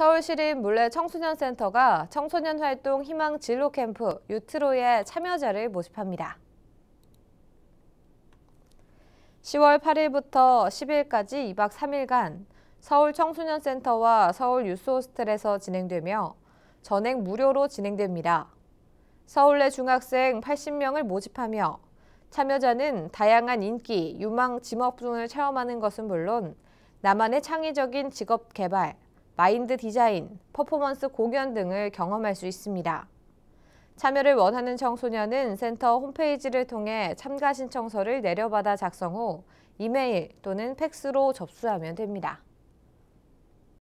서울시립 물레청소년센터가 청소년활동 희망 진로 캠프 유트로의 참여자를 모집합니다. 10월 8일부터 10일까지 2박 3일간 서울청소년센터와 서울유스호스텔에서 진행되며 전액 무료로 진행됩니다. 서울내 중학생 80명을 모집하며 참여자는 다양한 인기, 유망, 지업 등을 체험하는 것은 물론 나만의 창의적인 직업 개발, 마인드 디자인, 퍼포먼스 공연 등을 경험할 수 있습니다. 참여를 원하는 청소년은 센터 홈페이지를 통해 참가 신청서를 내려받아 작성 후 이메일 또는 팩스로 접수하면 됩니다.